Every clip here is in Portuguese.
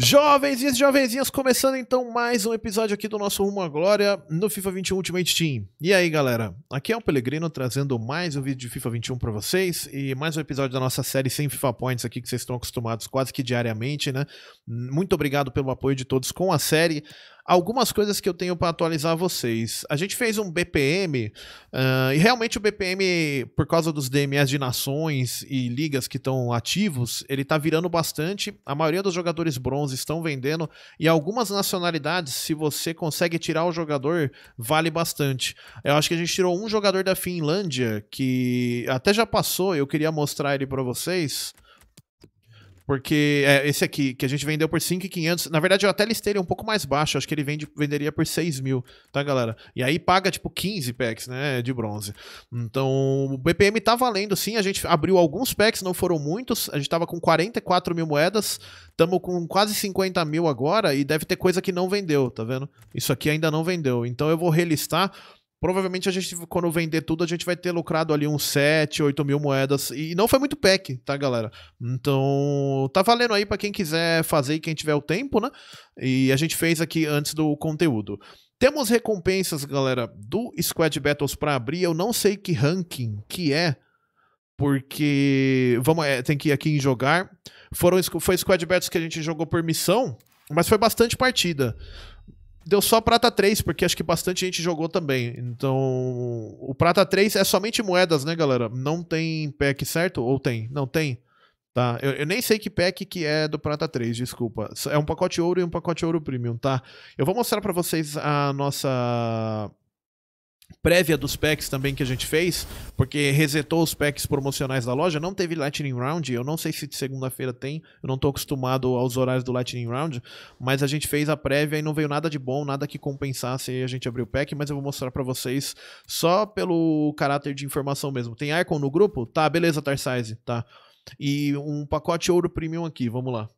Jovenzinhos e jovenzinhas, começando então mais um episódio aqui do nosso Rumo à Glória no FIFA 21 Ultimate Team. E aí galera, aqui é o Pelegrino trazendo mais um vídeo de FIFA 21 para vocês e mais um episódio da nossa série sem FIFA Points aqui que vocês estão acostumados quase que diariamente, né? Muito obrigado pelo apoio de todos com a série algumas coisas que eu tenho para atualizar vocês. A gente fez um BPM, uh, ah, e realmente o BPM, por causa dos DMS de nações e ligas que estão ativos, ele tá virando bastante. A maioria dos jogadores bronze estão vendendo, e algumas nacionalidades, se você consegue tirar o jogador, vale bastante. Eu acho que a gente tirou um jogador da Finlândia, que até já passou, eu queria mostrar ele para vocês. Porque é, esse aqui, que a gente vendeu por 5,500. Na verdade, eu até listei ele um pouco mais baixo. Acho que ele vende, venderia por 6 mil, tá, galera? E aí paga, tipo, 15 packs, né? De bronze. Então, o BPM tá valendo, sim. A gente abriu alguns packs, não foram muitos. A gente tava com 44 mil moedas. Tamo com quase 50 mil agora. E deve ter coisa que não vendeu, tá vendo? Isso aqui ainda não vendeu. Então, eu vou relistar Provavelmente a gente, quando vender tudo, a gente vai ter lucrado ali uns 7, 8 mil moedas. E não foi muito pack, tá, galera? Então, tá valendo aí para quem quiser fazer e quem tiver o tempo, né? E a gente fez aqui antes do conteúdo. Temos recompensas, galera, do Squad Battles para abrir. Eu não sei que ranking que é, porque vamos, é, tem que ir aqui em jogar. Foram, foi Squad Battles que a gente jogou por missão, mas foi bastante partida deu só prata 3, porque acho que bastante gente jogou também. Então, o prata 3 é somente moedas, né, galera? Não tem pack, certo? Ou tem? Não tem. Tá? Eu, eu nem sei que pack que é do prata 3, desculpa. É um pacote ouro e um pacote ouro premium, tá? Eu vou mostrar para vocês a nossa prévia dos packs também que a gente fez, porque resetou os packs promocionais da loja, não teve Lightning Round, eu não sei se de segunda-feira tem, eu não estou acostumado aos horários do Lightning Round, mas a gente fez a prévia e não veio nada de bom, nada que compensasse aí a gente abrir o pack, mas eu vou mostrar para vocês só pelo caráter de informação mesmo. Tem Icon no grupo? Tá, beleza, Tarsize, tá. E um pacote ouro premium aqui, vamos lá.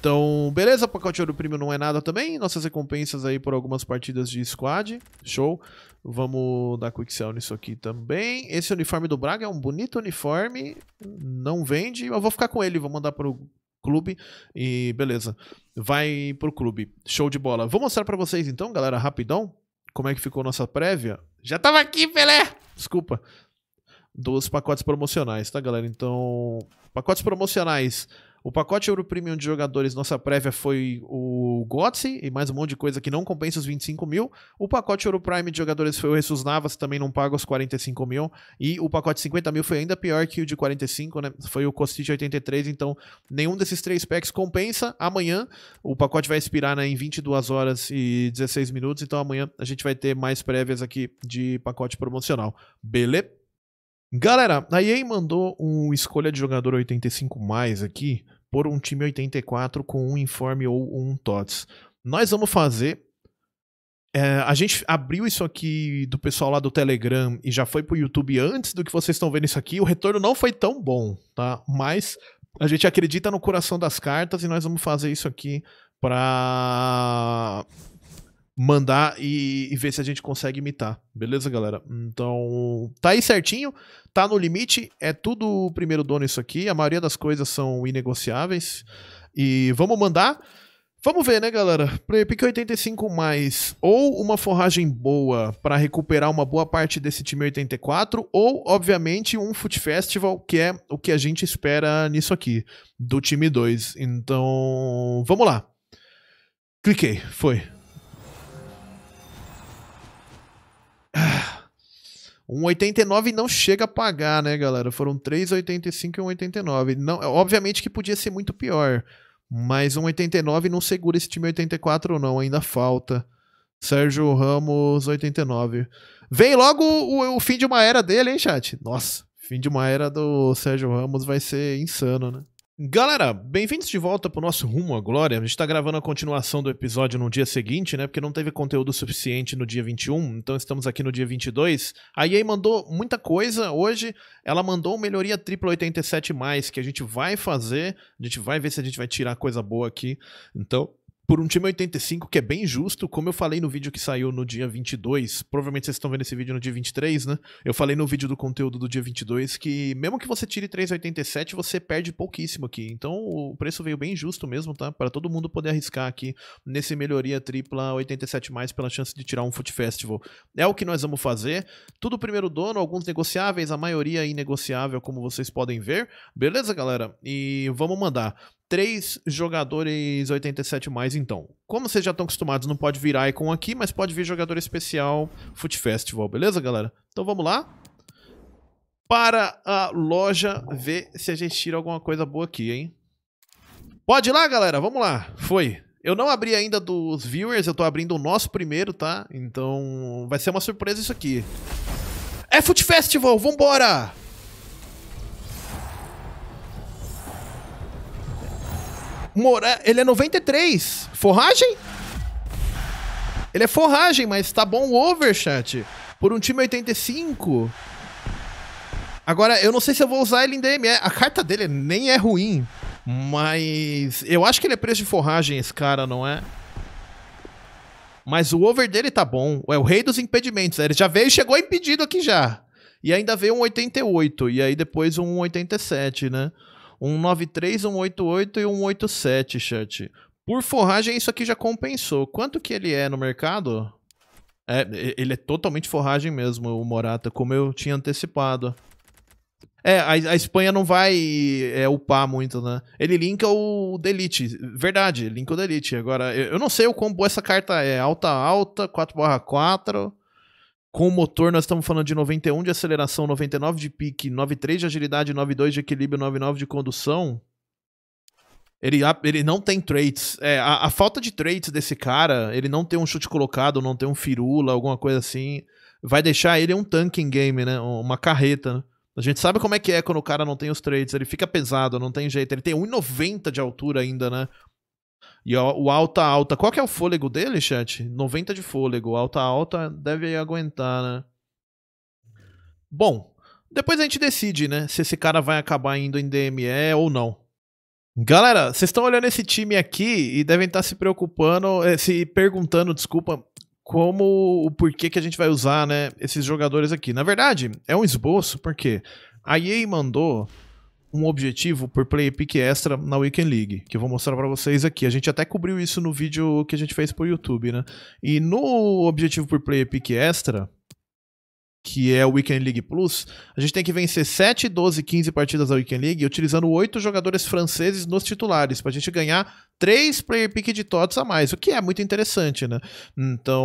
Então, beleza, pacote de ouro primo não é nada também. Nossas recompensas aí por algumas partidas de squad. Show. Vamos dar quick sell nisso aqui também. Esse uniforme do Braga é um bonito uniforme. Não vende. Eu vou ficar com ele, vou mandar pro clube. E beleza. Vai pro clube. Show de bola. Vou mostrar para vocês então, galera, rapidão. Como é que ficou nossa prévia. Já tava aqui, Pelé! Desculpa. Dos pacotes promocionais, tá, galera? Então, pacotes promocionais o pacote Euro Premium de jogadores, nossa prévia foi o Gotze e mais um monte de coisa que não compensa os 25 mil. O pacote Euro Prime de jogadores foi o Ressus Navas, também não paga os 45 mil. E o pacote 50 mil foi ainda pior que o de 45, né? Foi o Costite 83, então nenhum desses três packs compensa. Amanhã o pacote vai expirar né, em 22 horas e 16 minutos, então amanhã a gente vai ter mais prévias aqui de pacote promocional. Beleza? Galera, a EA mandou um escolha de jogador 85 mais aqui por um time 84 com um informe ou um TOTS. Nós vamos fazer. É, a gente abriu isso aqui do pessoal lá do Telegram e já foi pro YouTube antes do que vocês estão vendo isso aqui. O retorno não foi tão bom, tá? Mas a gente acredita no coração das cartas e nós vamos fazer isso aqui para mandar e, e, ver se a gente consegue imitar. Beleza, galera? Então, tá aí certinho, tá no limite, é tudo o primeiro dono isso aqui, a maioria das coisas são inegociáveis. E vamos mandar. Vamos ver, né, galera? Pique 85 mais ou uma forragem boa para recuperar uma boa parte desse time 84, ou, obviamente, um Foot Festival, que é o que a gente espera nisso aqui, do time 2. Então, vamos lá. Cliquei, foi. 1,89 não chega a pagar, né, galera? Foram 3,85 e 1,89. Não, é, obviamente que podia ser muito pior, mas 1,89 não segura esse time 84 não, ainda falta. Sérgio Ramos, 89. Vem logo o, o fim de uma era dele, hein, chat? Nossa, fim de uma era do Sérgio Ramos vai ser insano, né? Galera, bem-vindos de volta pro nosso Rumo à Glória. A gente tá gravando a continuação do episódio no dia seguinte, né? Porque não teve conteúdo suficiente no dia 21, então estamos aqui no dia 22. A EA mandou muita coisa hoje. Ela mandou melhoria triplo 87+, que a gente vai fazer. A gente vai ver se a gente vai tirar coisa boa aqui. Então, por um time 85, que é bem justo. Como eu falei no vídeo que saiu no dia 22, provavelmente vocês estão vendo esse vídeo no dia 23, né? Eu falei no vídeo do conteúdo do dia 22 que, mesmo que você tire 3,87, você perde pouquíssimo aqui. Então, o preço veio bem justo mesmo, tá? Para todo mundo poder arriscar aqui nesse melhoria tripla 87 mais pela chance de tirar um Foot Festival. É o que nós vamos fazer. Tudo primeiro dono, alguns negociáveis, a maioria inegociável, como vocês podem ver. Beleza, galera? E vamos mandar três jogadores 87 mais então. Como vocês já estão acostumados, não pode virar icon aqui, mas pode vir jogador especial Foot Festival, beleza, galera? Então vamos lá para a loja ver se a gente tira alguma coisa boa aqui, hein? Pode ir lá, galera, vamos lá. Foi. Eu não abri ainda dos viewers, eu tô abrindo o nosso primeiro, tá? Então vai ser uma surpresa isso aqui. É Foot Festival, vambora! Mora... Ele é 93. Forragem? Ele é forragem, mas tá bom o over, chat. Por um time 85. Agora, eu não sei se eu vou usar ele em DM. A carta dele nem é ruim. Mas eu acho que ele é preço de forragem, esse cara, não é? Mas o over dele tá bom. É o rei dos impedimentos. Ele já veio, chegou impedido aqui já. E ainda veio um 88. E aí depois um 87, né? um 93, um 88 e um 87, chat. Por forragem, isso aqui já compensou. Quanto que ele é no mercado? É, ele é totalmente forragem mesmo, o Morata, como eu tinha antecipado. É, a, a Espanha não vai é, upar muito, né? Ele linka o Delete. Verdade, linka o Delete. Agora, eu, eu não sei o quão boa essa carta é. Alta, alta, 4 4. Com o motor, nós estamos falando de 91 de aceleração, 99 de pique, 93 de agilidade, 92 de equilíbrio, 99 de condução. Ele, ele não tem traits. É, a, a, falta de traits desse cara, ele não tem um chute colocado, não tem um firula, alguma coisa assim, vai deixar ele um tanque em game, né? Uma carreta, né? A gente sabe como é que é quando o cara não tem os traits, ele fica pesado, não tem jeito. Ele tem 1,90 de altura ainda, né? E o alta alta, qual que é o fôlego dele, chat? 90 de fôlego. Alta alta deve aguentar, né? Bom, depois a gente decide, né, se esse cara vai acabar indo em DME ou não. Galera, vocês estão olhando esse time aqui e devem estar tá se preocupando, eh, se perguntando, desculpa, como o porquê que a gente vai usar, né, esses jogadores aqui. Na verdade, é um esboço, porque a EA mandou um objetivo por player pick extra na Weekend League, que eu vou mostrar para vocês aqui. A gente até cobriu isso no vídeo que a gente fez pro YouTube, né? E no objetivo por player pick extra, que é o Weekend League Plus, a gente tem que vencer 7, 12, 15 partidas da Weekend League utilizando 8 jogadores franceses nos titulares, para a gente ganhar três player pick de TOTS a mais, o que é muito interessante, né? Então,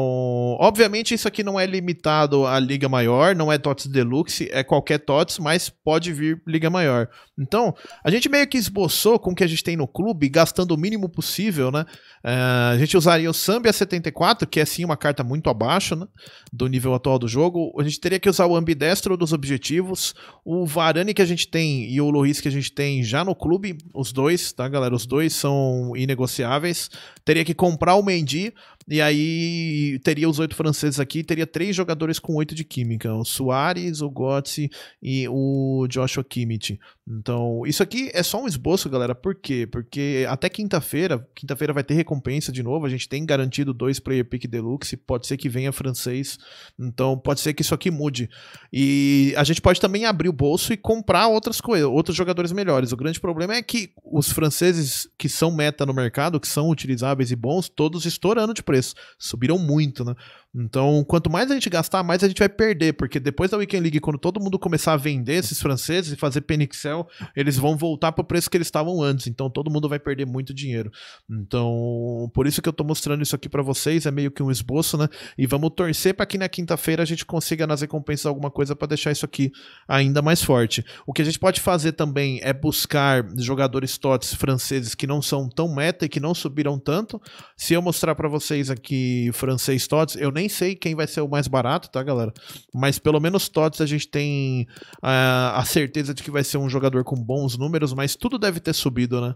obviamente isso aqui não é limitado à liga maior, não é TOTS Deluxe, é qualquer TOTS, mas pode vir liga maior. Então, a gente meio que esboçou com o que a gente tem no clube, gastando o mínimo possível, né? Uh, a gente usaria o Sambia 74, que é sim uma carta muito abaixo né? do nível atual do jogo. A gente teria que usar o Ambidestro dos objetivos, o Varane que a gente tem e o Loris que a gente tem já no clube, os dois, tá galera? Os dois são inegociáveis. Teria que comprar o Mendy e aí teria os oito franceses aqui, teria três jogadores com oito de química: o Soares, o Götze e o Joshua Kimmich. Então, isso aqui é só um esboço, galera. Por quê? Porque até quinta-feira, quinta-feira vai ter recompensa de novo. A gente tem garantido dois player pick deluxe. Pode ser que venha francês. Então, pode ser que isso aqui mude. E a gente pode também abrir o bolso e comprar outras coisas, outros jogadores melhores. O grande problema é que os franceses que são meta no mercado, que são utilizáveis e bons, todos estourando de preço preços. Subiram muito, né? Então, quanto mais a gente gastar, mais a gente vai perder, porque depois da Weekend League, quando todo mundo começar a vender esses franceses e fazer penixel, eles vão voltar para o preço que eles estavam antes. Então, todo mundo vai perder muito dinheiro. Então, por isso que eu estou mostrando isso aqui para vocês, é meio que um esboço, né? E vamos torcer para que na quinta-feira a gente consiga nas recompensas alguma coisa para deixar isso aqui ainda mais forte. O que a gente pode fazer também é buscar jogadores tots franceses que não são tão meta e que não subiram tanto. Se eu mostrar para vocês aqui francês tots, eu nem nem sei quem vai ser o mais barato, tá, galera? Mas pelo menos Tots a gente tem a, ah, a certeza de que vai ser um jogador com bons números, mas tudo deve ter subido, né?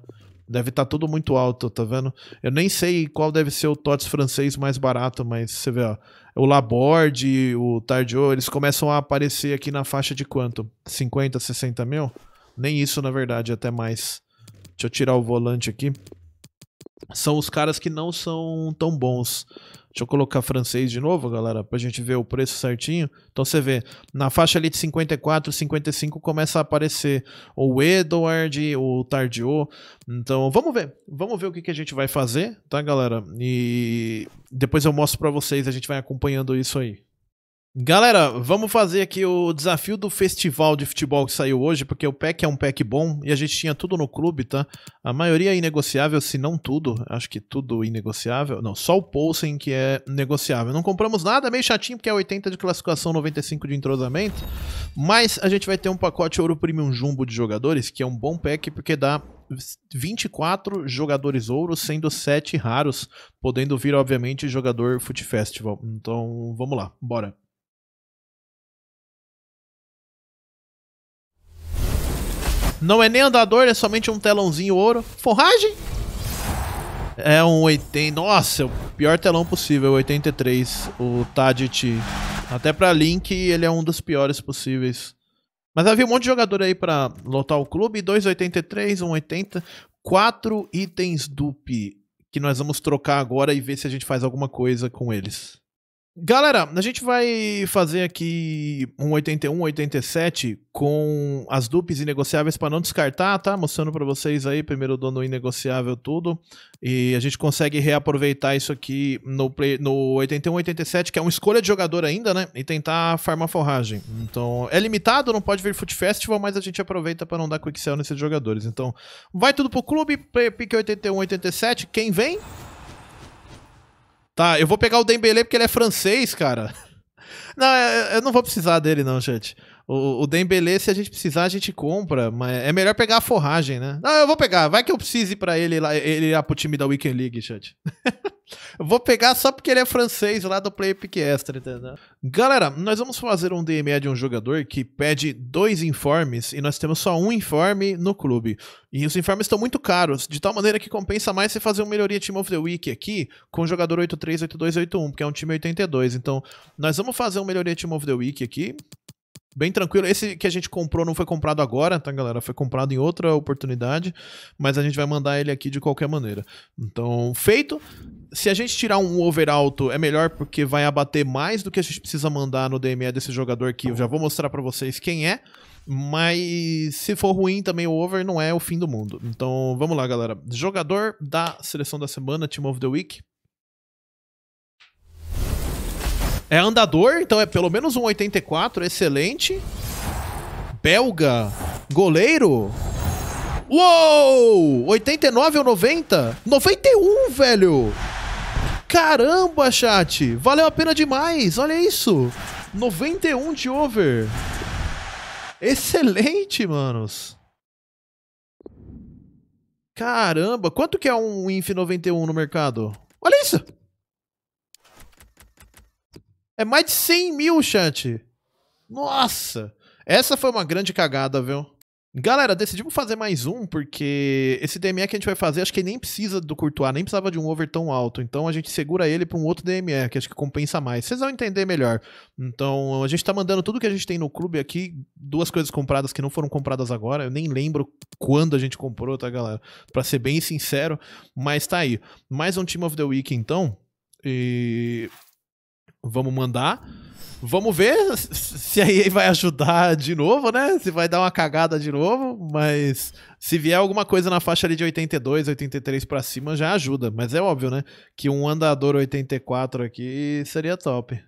Deve estar tá tudo muito alto, tá vendo? Eu nem sei qual deve ser o TOTS francês mais barato, mas você vê, ó. O Laborde, o Tardio, eles começam a aparecer aqui na faixa de quanto? 50, 60 mil? Nem isso, na verdade, até mais. Deixa eu tirar o volante aqui são os caras que não são tão bons. Deixa eu colocar francês de novo, galera, pra gente ver o preço certinho. Então você vê, na faixa ali de 54, 55 começa a aparecer o Edward, o Tardio. Então vamos ver, vamos ver o que, que a gente vai fazer, tá, galera? E depois eu mostro para vocês, a gente vai acompanhando isso aí. Galera, vamos fazer aqui o desafio do festival de futebol que saiu hoje, porque o pack é um pack bom e a gente tinha tudo no clube, tá? A maioria é inegociável, se não tudo. Acho que tudo inegociável. Não, só o Poulsen que é negociável. Não compramos nada, meio chatinho, porque é 80 de classificação, 95 de entrosamento. Mas a gente vai ter um pacote ouro premium jumbo de jogadores, que é um bom pack, porque dá 24 jogadores ouro, sendo 7 raros, podendo vir, obviamente, jogador Foot Festival. Então, vamos lá, bora. Não é nem andador, é somente um telãozinho ouro. Forragem? É um 80... Nossa, é o pior telão possível, 83, o Tadit. Até pra Link, ele é um dos piores possíveis. Mas havia um monte de jogador aí pra lotar o clube. 2,83, 1,80, 4 itens dupe que nós vamos trocar agora e ver se a gente faz alguma coisa com eles. Galera, a gente vai fazer aqui um 81, 87 com as dupes inegociáveis para não descartar, tá? Mostrando para vocês aí, primeiro dono inegociável tudo. E a gente consegue reaproveitar isso aqui no, play, no 81, 87, que é uma escolha de jogador ainda, né? E tentar farmar forragem. Então, é limitado, não pode vir Foot Festival, mas a gente aproveita para não dar quick sell nesses jogadores. Então, vai tudo pro clube, pique 81, 87. Quem vem? Tá, eu vou pegar o Dembele porque ele é francês, cara. Não, eu não vou precisar dele, não, gente. O, o Dembele, se a gente precisar, a gente compra, mas é melhor pegar a forragem, né? Não, eu vou pegar. Vai que eu precise para ele lá, ele lá pro time da Weekend League, chat. eu vou pegar só porque ele é francês lá do Play Pick Extra, entendeu? Galera, nós vamos fazer um DME de um jogador que pede dois informes e nós temos só um informe no clube. E os informes estão muito caros, de tal maneira que compensa mais você fazer um melhoria Team of the Week aqui com o jogador 83, 82, 81, porque é um time 82. Então, nós vamos fazer um melhoria Team of the Week aqui bem tranquilo. Esse que a gente comprou não foi comprado agora, tá, galera? Foi comprado em outra oportunidade, mas a gente vai mandar ele aqui de qualquer maneira. Então, feito. Se a gente tirar um over alto, é melhor porque vai abater mais do que a gente precisa mandar no DME desse jogador aqui. Eu já vou mostrar para vocês quem é. Mas se for ruim também o over, não é o fim do mundo. Então, vamos lá, galera. Jogador da seleção da semana, Team of the Week. É andador, então é pelo menos um 84, excelente. Belga, goleiro. Uou! 89 ou 90? 91, velho! Caramba, chat! Valeu a pena demais, olha isso! 91 de over. Excelente, manos! Caramba, quanto que é um Inf 91 no mercado? Olha isso! É mais de 100 mil, chat. Nossa. Essa foi uma grande cagada, viu? Galera, decidimos fazer mais um, porque esse DME que a gente vai fazer, acho que nem precisa do curtoar, nem precisava de um over tão alto. Então a gente segura ele para um outro DME, que acho que compensa mais. Vocês vão entender melhor. Então a gente tá mandando tudo que a gente tem no clube aqui, duas coisas compradas que não foram compradas agora. Eu nem lembro quando a gente comprou, tá, galera? Pra ser bem sincero, mas tá aí. Mais um Team of the Week, então. E Vamos mandar. Vamos ver se a EA vai ajudar de novo, né? Se vai dar uma cagada de novo, mas se vier alguma coisa na faixa ali de 82, 83 para cima já ajuda, mas é óbvio, né? Que um andador 84 aqui seria top.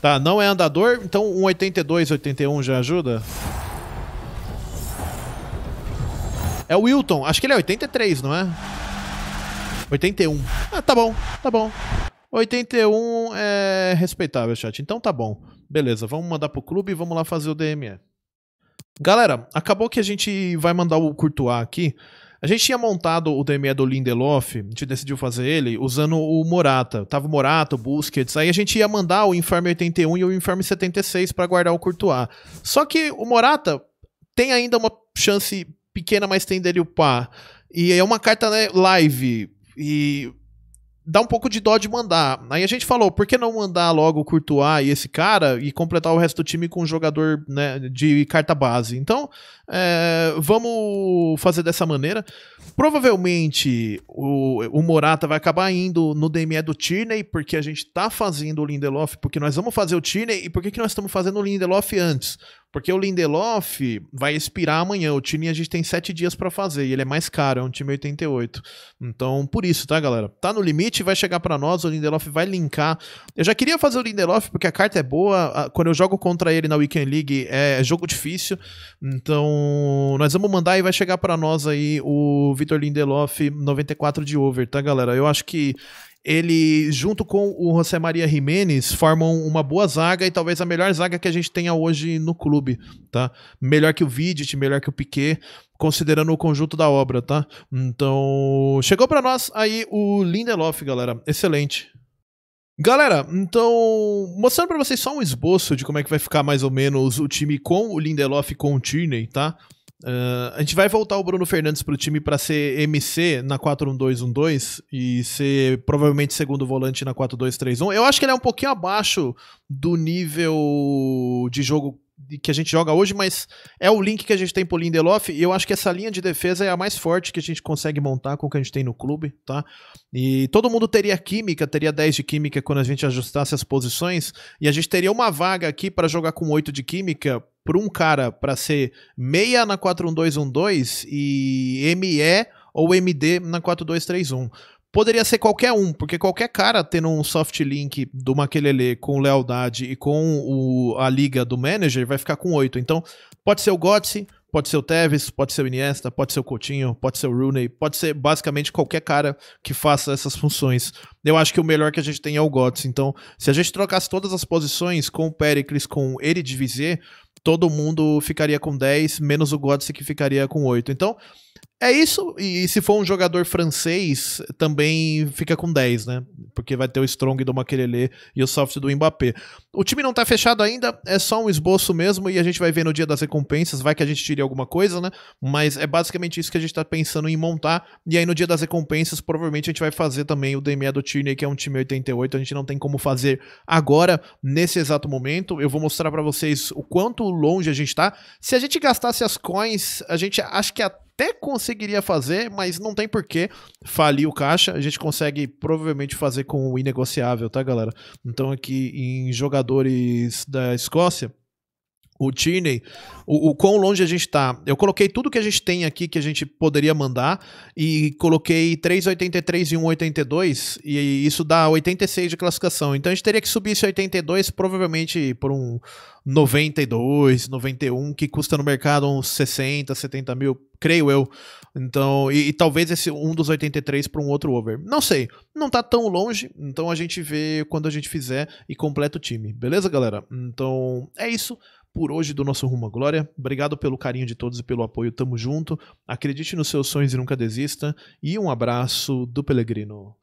Tá, não é andador, então um 82, 81 já ajuda? É o Wilton, acho que ele é 83, não é? 81. Ah, tá bom, tá bom. 81 é respeitável, chat. Então tá bom. Beleza, vamos mandar pro clube e vamos lá fazer o DME. Galera, acabou que a gente vai mandar o Courtois aqui. A gente tinha montado o DME do Lindelof, a gente decidiu fazer ele usando o Morata. Tava o Morata, o Busquets. Aí a gente ia mandar o Informe 81 e o Informe 76 para guardar o Courtois. Só que o Morata tem ainda uma chance pequena, mas tem dele upar. E é uma carta né, live. E dá um pouco de dó de mandar. Aí a gente falou, por que não mandar logo o Courtois e esse cara e completar o resto do time com um jogador né, de carta base? Então, é, vamos fazer dessa maneira. Provavelmente o, o Morata vai acabar indo no DME do Tierney, porque a gente tá fazendo o Lindelof, porque nós vamos fazer o Tierney e por que, que nós estamos fazendo o Lindelof antes? Porque o Lindelof vai expirar amanhã. O time a gente tem sete dias para fazer e ele é mais caro, é um time 88. Então, por isso, tá, galera? Tá no limite, vai chegar para nós. O Lindelof vai linkar. Eu já queria fazer o Lindelof porque a carta é boa. Quando eu jogo contra ele na Weekend League, é, é jogo difícil. Então, nós vamos mandar e vai chegar para nós aí o Vitor Lindelof 94 de over, tá, galera? Eu acho que ele, junto com o José Maria Jiménez, formam uma boa zaga e talvez a melhor zaga que a gente tenha hoje no clube, tá? Melhor que o Vidic, melhor que o Piquet, considerando o conjunto da obra, tá? Então, chegou para nós aí o Lindelof, galera. Excelente. Galera, então, mostrando para vocês só um esboço de como é que vai ficar mais ou menos o time com o Lindelof e com o Tierney, tá? Uh, a gente vai voltar o Bruno Fernandes para o time para ser MC na 4-1-2-1-2 e ser provavelmente segundo volante na 4-2-3-1. Eu acho que ele é um pouquinho abaixo do nível de jogo que a gente joga hoje, mas é o link que a gente tem para o Lindelof e eu acho que essa linha de defesa é a mais forte que a gente consegue montar com o que a gente tem no clube, tá? E todo mundo teria química, teria 10 de química quando a gente ajustasse as posições e a gente teria uma vaga aqui para jogar com 8 de química por um cara para ser meia na 41212 e ME ou MD na 4231. Poderia ser qualquer um, porque qualquer cara tendo um soft link do Maquelele com lealdade e com o, a liga do manager vai ficar com oito Então, pode ser o Gotze, Pode ser o Tevez, pode ser o Iniesta, pode ser o Coutinho, pode ser o Rooney, pode ser basicamente qualquer cara que faça essas funções. Eu acho que o melhor que a gente tem é o Götze. Então, se a gente trocasse todas as posições com o Pericles, com de Vizier, todo mundo ficaria com 10, menos o Götze que ficaria com 8. Então, é isso, e se for um jogador francês, também fica com 10, né? Porque vai ter o Strong do Maquelele e o Soft do Mbappé. O time não tá fechado ainda, é só um esboço mesmo, e a gente vai ver no dia das recompensas, vai que a gente tire alguma coisa, né? Mas é basicamente isso que a gente tá pensando em montar, e aí no dia das recompensas, provavelmente a gente vai fazer também o DME do Tierney, que é um time 88, a gente não tem como fazer agora, nesse exato momento. Eu vou mostrar para vocês o quanto longe a gente tá. Se a gente gastasse as coins, a gente acho que até até conseguiria fazer, mas não tem porquê falir o caixa. A gente consegue provavelmente fazer com o inegociável, tá, galera? Então, aqui em jogadores da Escócia, o Tierney, o, o, quão longe a gente está. Eu coloquei tudo que a gente tem aqui que a gente poderia mandar e coloquei 3,83 e 1,82 e isso dá 86 de classificação. Então a gente teria que subir esse 82 provavelmente por um 92, 91, que custa no mercado uns 60, 70 mil, creio eu. Então, e, e talvez esse um dos 83 para um outro over. Não sei, não está tão longe, então a gente vê quando a gente fizer e completa o time. Beleza, galera? Então, é isso por hoje do nosso Rumo à Glória. Obrigado pelo carinho de todos e pelo apoio. Tamo junto. Acredite nos seus sonhos e nunca desista. E um abraço do Pelegrino.